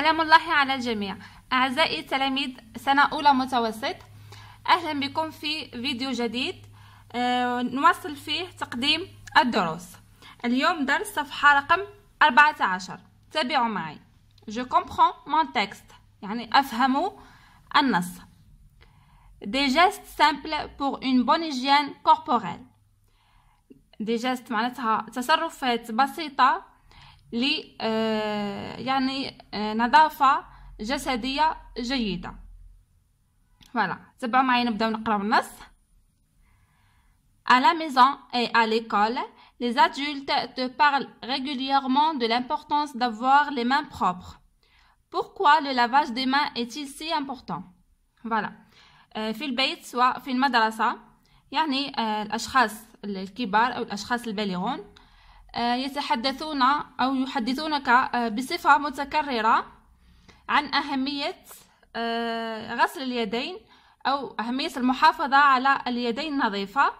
سلام الله على الجميع أعزائي تلاميذ سنة أولى متوسط أهلا بكم في فيديو جديد آه، نواصل فيه تقديم الدروس اليوم درس صفحة رقم 14 تابعوا معي Je comprends mon texte يعني أفهم النص Des gestes simples pour une bonne hygiène corporelle Des gestes معناتها تصرفات بسيطة ل يعني نظافة جسدية جيدة فوالا تبعوا معايا نبداو نقراو النص À la maison et à l'école, les adultes te parlent régulièrement de l'importance d'avoir les mains propres. Pourquoi le lavage des mains est-il si important Voilà. في البيت سواء في المدرسة يعني الأشخاص الكبار أو الأشخاص البالغون آه، يتحدثون أو يحدثونك آه، بصفة متكررة عن أهمية آه، غسل اليدين أو أهمية المحافظة على اليدين النظيفة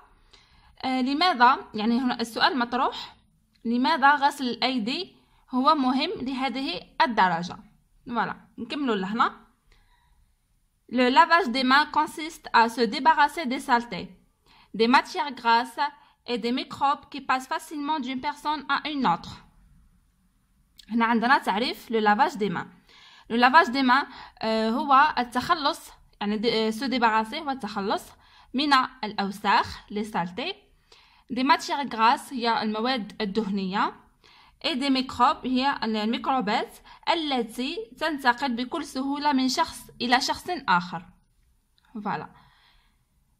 لماذا يعني هنا السؤال مطروح لماذا غسل الأيدي هو مهم لهذه الدرجة فوالا نكملوا لهنا Le lavage des mains consiste à se débarrasser des saletés, des matières grasses et des microbes qui passent facilement d'une personne à une autre. Nous avons le lavage des mains. Le lavage des mains, c'est euh, euh, se débarrasser les saletés, des matières grasses, il y a et des microbes, il y a les microbes, and Voilà.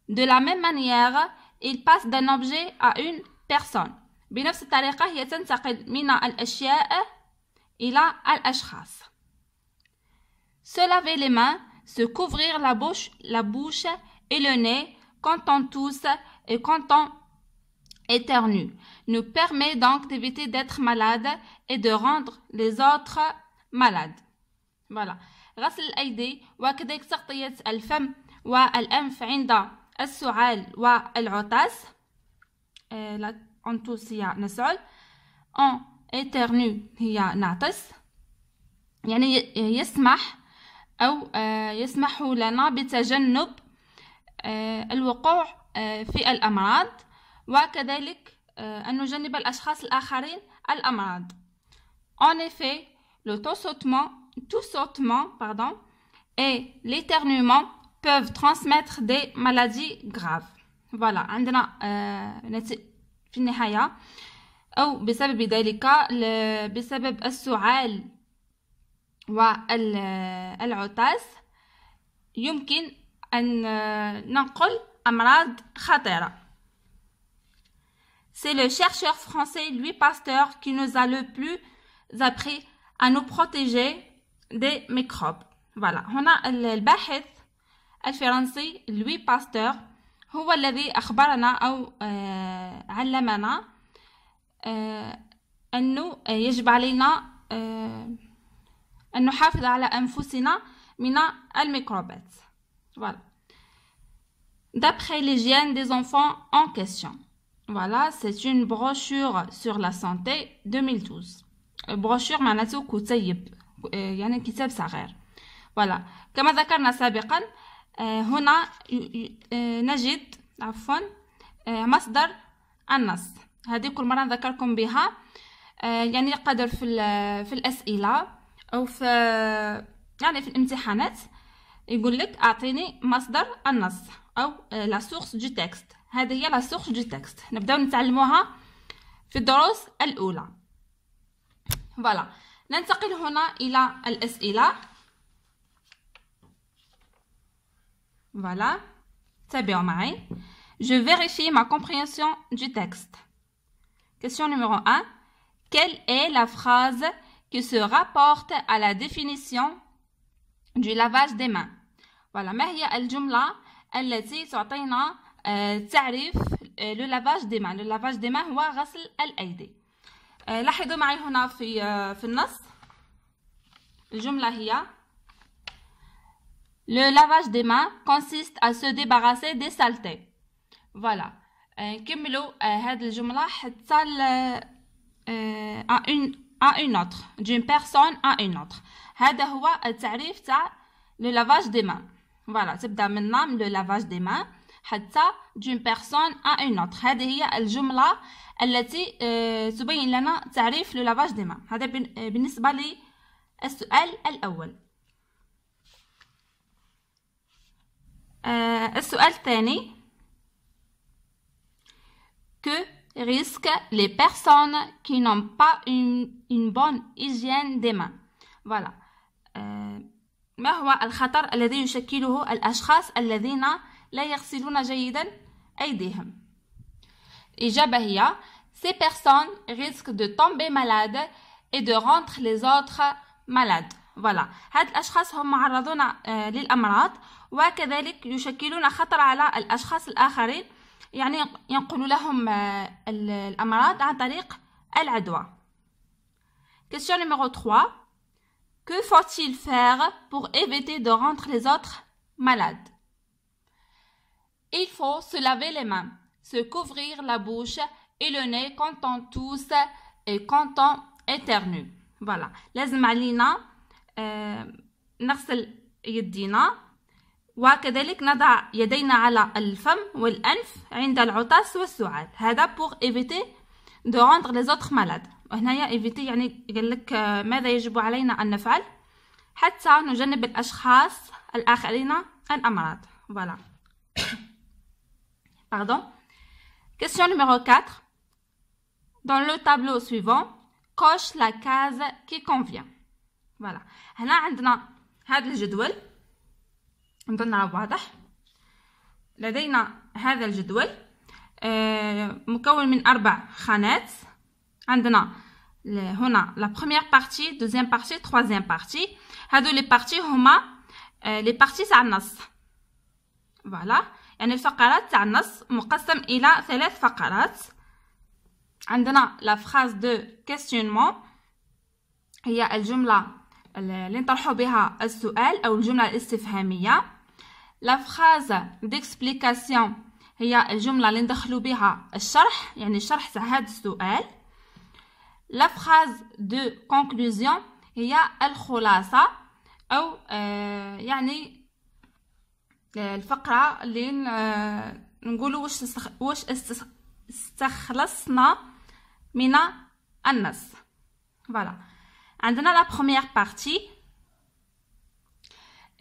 de la même manière, il passe d'un objet à une personne. بنفس تنتقل من الأشياء إلى الأشخاص. Se laver les mains, se couvrir la bouche, la bouche et le nez quand on tousse et quand on éternue nous permet donc d'éviter d'être malade et de rendre les autres malades. Voilà. غسل الفم عند السعال والعطاس انتوس هي نسعل ان ايترنو هي نعطس يعني يسمح او آه، يسمح لنا بتجنب آه، الوقوع آه، في الامراض وكذلك ان نجنب الاشخاص الاخرين الامراض En effet, le tonsonnement, tout pardon, et l'éternuement peuvent transmettre des maladies graves Voilà, عندنا في النهاية أو بسبب ذلك بسبب السعال والعطاس يمكن أن ننقل أمراض خطيرة C'est le chercheur français Louis Pasteur qui nous a le plus appris à nous protéger des microbes. Voilà, on a الفرنسي لوي باستور هو الذي أخبرنا أو آه، علمنا آه، أنه آه، يجب علينا أن نحافظ على أنفسنا من الميكروبات voilà. D'après l'hygiène des enfants en question. Voilà, c'est une brochure sur la santé 2012. Euh, brochure معناته كتيب يعني كتاب صغير. Voilà. كما ذكرنا سابقا آه، هنا آه، نجد عفوا آه، مصدر النص هذه كل مرة نذكركم بها يعني قدر في, في الأسئلة أو في يعني في الامتحانات يقول لك أعطيني مصدر النص أو لا سورس دو تكست هذه هي لا سورس دو تكست نبداو نتعلموها في الدروس الأولى فوالا ننتقل هنا إلى الأسئلة Voilà. c'est bien, Je vérifie ma compréhension du texte. Question numéro 1. Quelle est la phrase qui se rapporte à la définition du lavage des mains Voilà. ما هي الجملة التي تعطينا تعريف لو لافاج دي مان لو لافاج دي مان هو غسل الايدي لاحظوا معي هنا في في النص الجمله هي Le lavage des mains consiste à se débarrasser des saletés. Voilà. Kimlo had le jumla حتى à une à une autre d'une personne à une autre Had huwa tarif ta le lavage des mains voilà تبدا من نام le lavage des mains حتى d'une personne à une autre هذه هي الجملة التي تبين لنا تعريف le lavage des mains هذا بالنسبة للسؤال الأول آه السؤال الثاني que risquent les personnes qui n'ont pas une, une bonne hygiène des mains voilà euh, ما هو الخطر الذي يشكله الأشخاص الذين لا يغسلون جيدا أيديهم إجابة هي ces personnes risquent de tomber malades et de rendre les autres malades voilà. Ces فوالا هاد الأشخاص هم معرضون للأمراض وكذلك يشكلون خطر على الأشخاص الآخرين يعني ينقل لهم الأمراض عن طريق العدوى Question numéro 3 Que faut-il faire pour éviter de rendre les autres malades Il faut se laver les mains, se couvrir la bouche et le nez quand on tousse et quand on éternue. Voilà. Les malina نغسل يدينا وكذلك نضع يدينا على الفم والأنف عند العطس والسعال هذا بوغ إيفيتي دو روندغ لي زوتر مالاد وهنايا إيفيتي يعني لك آه، ماذا يجب علينا أن نفعل حتى نجنب الأشخاص الآخرين الأمراض فوالا باردون Question numéro 4. Dans le tableau suivant, coche la case qui convient. فوالا هنا عندنا هذا الجدول نظن واضح لدينا هذا الجدول آه، مكون من اربع خانات عندنا هنا لا بروميير بارتي دوزيام بارتي تروازيام بارتي هادو لي بارتي هما آه، لي بارتي تاع النص فوالا يعني الفقرات تاع النص مقسم الى ثلاث فقرات عندنا لا فراز دو كيستيونمون هي الجمله اللي نطرحوا بها السؤال او الجمله الاستفهاميه لا فراز ديكسبليكاسيون هي الجمله اللي ندخلوا بها الشرح يعني الشرح تاع هذا السؤال لا فراز دو كونكلوزيون هي الخلاصه او آه، يعني آه، الفقره اللي آه، نقولوا واش واش استخلصنا من النص فوالا And then, la première partie,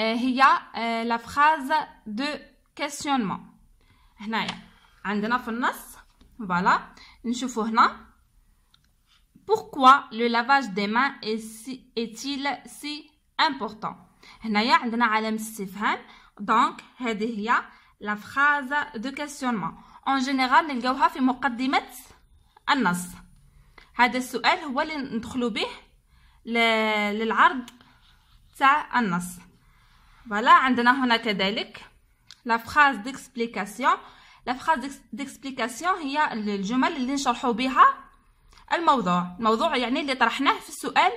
euh, il y a euh, la phrase de questionnement. Voilà. Pourquoi le lavage des mains est-il si, est si important? Donc, la phrase de questionnement. En général, il y a la phrase للعرض تاع النص فوالا عندنا هنا كذلك لا فراز ديكسبليكاسيون لا فراز ديكسبليكاسيون هي الجمل اللي نشرحوا بها الموضوع الموضوع يعني اللي طرحناه في السؤال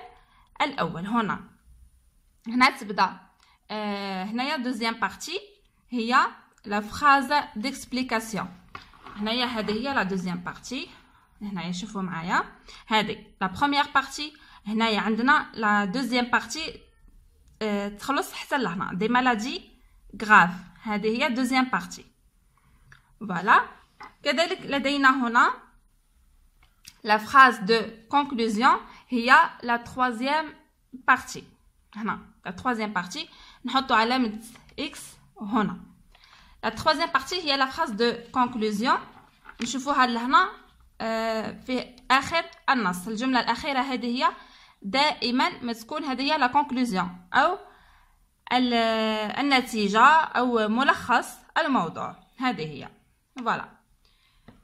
الاول هنا هنا تبدا آه هنايا دوزيام بارتي هي لا فراز ديكسبليكاسيون هنايا هذه هي لا دوزيام بارتي هنايا شوفوا معايا هذه لا بروميير بارتي la deuxième partie, des maladies graves, deuxième partie, voilà. keda la phrase de conclusion, ya la troisième partie, la troisième partie, nhato x la troisième partie, est la phrase de conclusion, دائما ما تكون هذه لا كونكلوزيون او النتيجه او ملخص الموضوع هذه هي فوالا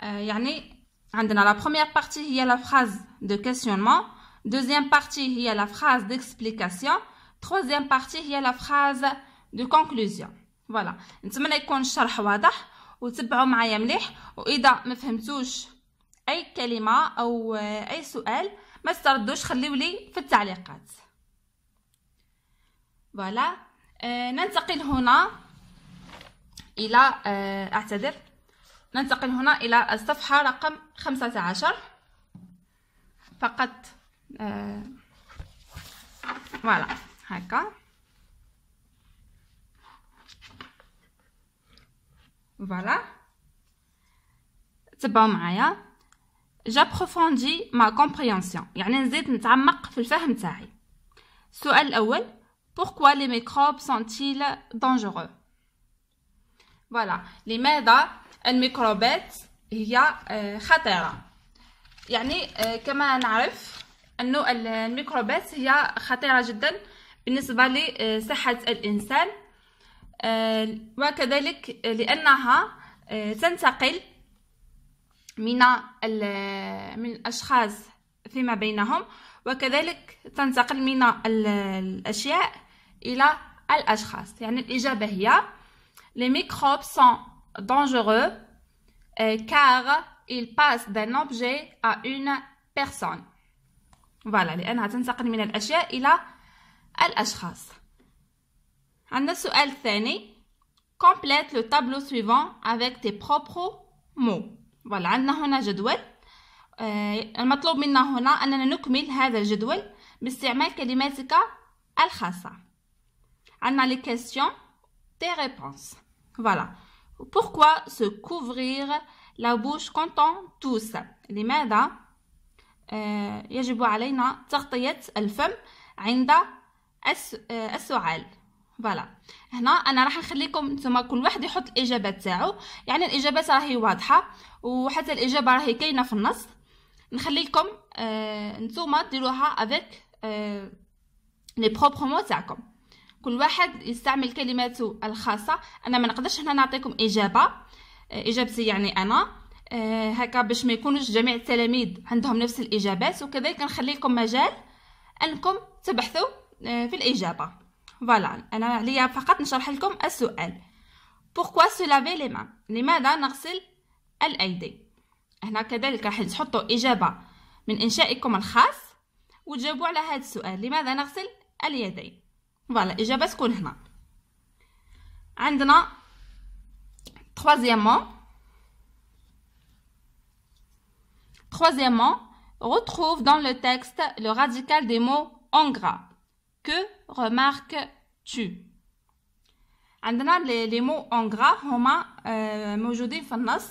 euh، يعني عندنا لا بروميير بارتي هي لا فراز دو كيسيونمون دوزيام بارتي هي لا فراز ديكسبليكاسيون تروزيام بارتي هي لا فراز دو كونكلوزيون فوالا نتمنى يكون الشرح واضح وتبعوا معايا مليح واذا ما فهمتوش اي كلمه او اي سؤال ما تستردوش خليو لي في التعليقات فوالا آه ننتقل هنا الى آه اعتذر ننتقل هنا الى الصفحه رقم 15 فقط آه فوالا هكا فوالا تبعوا معايا جابروفوندي ما كومبريونسيون يعني نزيد نتعمق في الفهم تاعي السؤال الاول بوركوا لي ميكروب سونتيل دانجورو فوالا لماذا الميكروبات هي آه، خطيره يعني آه، كما نعرف انه الميكروبات هي خطيره جدا بالنسبه لصحه الانسان آه، وكذلك لانها تنتقل من من الأشخاص فيما بينهم وكذلك تنتقل من الأشياء إلى الأشخاص يعني الإجابة هي les microbes sont dangereux euh, car ils passent d'un objet à une personne فوالا لأنها تنتقل من الأشياء إلى الأشخاص عندنا السؤال الثاني complète le tableau suivant avec tes propres mots فوالا عندنا هنا جدول آه، المطلوب منا هنا أننا نكمل هذا الجدول باستعمال كلماتك الخاصة عندنا لي كيستيون تي ريبونس فوالا بوركوا سو كوفرير لا بوش كونتون توس لماذا آه، يجب علينا تغطية الفم عند آه، السؤال فوالا هنا انا راح نخليكم نتوما كل واحد يحط الاجابه تاعو يعني الاجابات راهي واضحه وحتى الاجابه راهي كاينه في النص نخليكم آه نتوما ديروها افيك آه لي بروبر مو تاعكم كل واحد يستعمل كلماته الخاصه انا ما نقدرش هنا نعطيكم اجابه آه اجابتي يعني انا آه هكا باش ما يكونوش جميع التلاميذ عندهم نفس الاجابات وكذلك نخليكم مجال انكم تبحثوا آه في الاجابه فوالا انا عليا فقط نشرح لكم السؤال بوركوا سو لافي لي مان لماذا نغسل الايدي هنا كذلك راح تحطوا اجابه من انشائكم الخاص وتجاوبوا على هذا السؤال لماذا نغسل اليدين فوالا الاجابه تكون هنا عندنا troisièmement troisièmement retrouve dans le texte le radical des mots en gras Que remarques-tu And les mots en gras هما موجودين في النص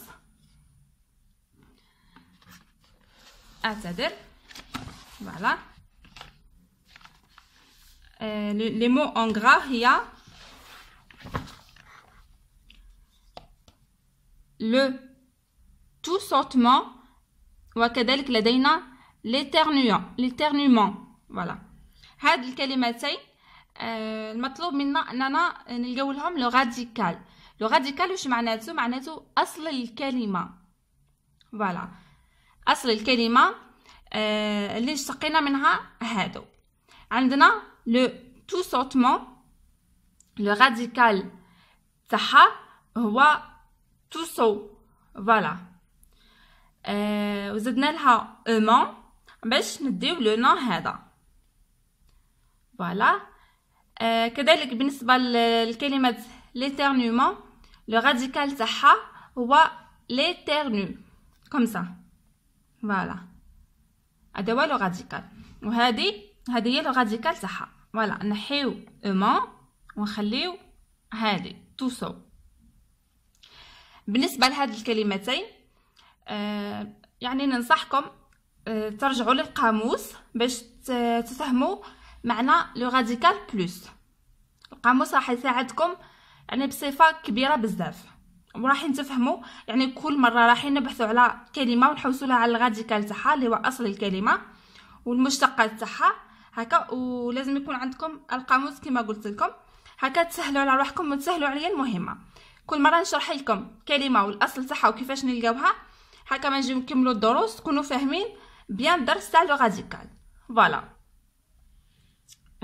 voilà euh, les mots en gras le tout sautement وكذلك لدينا l'éternuement l'éternuement voilà هاد الكلمتين آه، المطلوب منا اننا نلقاو لهم لو راديكال لو راديكال واش معناتو معناتو اصل الكلمه فوالا اصل الكلمه آه، اللي اشتقينا منها هادو عندنا لو تو سوتمون لو راديكال تاعها هو تو سو فوالا آه، وزدنا لها اومون باش نديو لو نون هذا فوالا آه euh, كذلك بالنسبه لكلمه ليتيرنومون لو راديكال تاعها هو ليتيرنو كوم سا فوالا هذا هو لو راديكال وهذه هذه هي لو راديكال تاعها فوالا نحيو اومون ونخليو هذه سو بالنسبه لهاد الكلمتين آه يعني ننصحكم آه ترجعوا للقاموس باش تفهموا معنى لو راديكال بلوس القاموس راح يساعدكم يعني بصفه كبيره بزاف وراح تفهموا يعني كل مره راح نبحثوا على كلمه ونحوسوا لها على الراديكال تاعها اللي هو اصل الكلمه والمشتقات تاعها هكا ولازم يكون عندكم القاموس كما قلت لكم هكا تسهلوا على روحكم وتسهلوا عليا المهمه كل مره نشرح لكم كلمه والاصل تاعها وكيفاش نلقاوها هكا ما نجيو نكملوا الدروس تكونوا فاهمين بيان درس تاع لو راديكال فوالا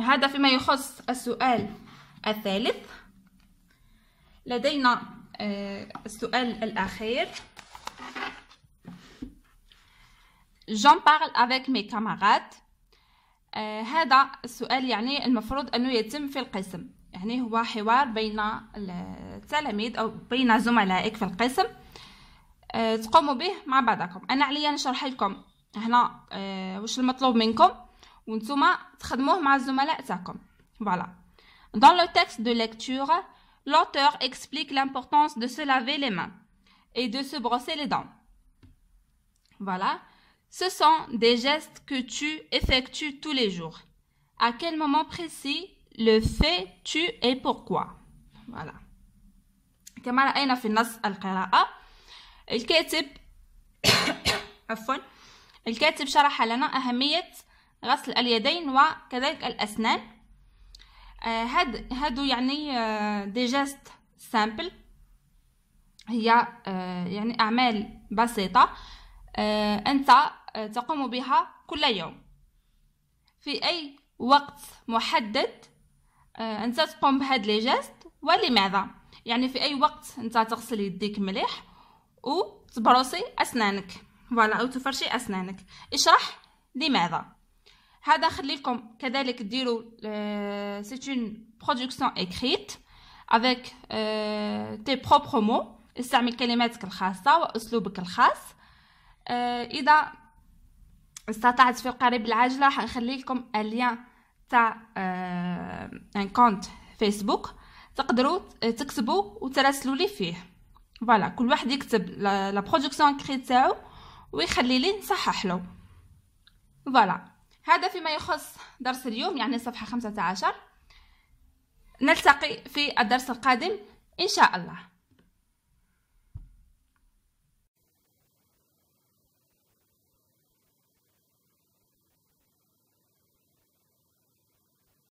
هذا فيما يخص السؤال الثالث لدينا آه، السؤال الأخير جون بارل افيك مي كامارات هذا السؤال يعني المفروض أنه يتم في القسم يعني هو حوار بين التلاميذ أو بين زملائك في القسم آه، تقوموا به مع بعضكم أنا عليا نشرح لكم هنا آه، واش المطلوب منكم Voilà. Dans le texte de lecture, l'auteur explique l'importance de se laver les mains et de se brosser les dents. Voilà. Ce sont des gestes que tu effectues tous les jours. À quel moment précis le fais-tu et pourquoi Voilà. كما شرح لنا غسل اليدين وكذلك الأسنان آه، هاد هادو يعني دي جيست سامبل هي آه، يعني أعمال بسيطة آه، أنت تقوم بها كل يوم في أي وقت محدد أنت تقوم بهاد لي جيست ولماذا يعني في أي وقت أنت تغسل يديك مليح وتبرصي أسنانك فوالا أو تفرشي أسنانك اشرح لماذا هذا خليكم كذلك ديروا سي اون برودكسيون اكريت افيك تي بروبر مو استعمل كلماتك الخاصه واسلوبك الخاص آه، اذا استطعت في القريب العاجله حنخلي لكم اليان تاع ان كونت فيسبوك تقدروا آه، تكتبوا وتراسلوا لي فيه فوالا كل واحد يكتب لا برودكسيون كري تاعو ويخلي لي نصحح له فوالا هذا فيما يخص درس اليوم يعني صفحة 15 نلتقي في الدرس القادم إن شاء الله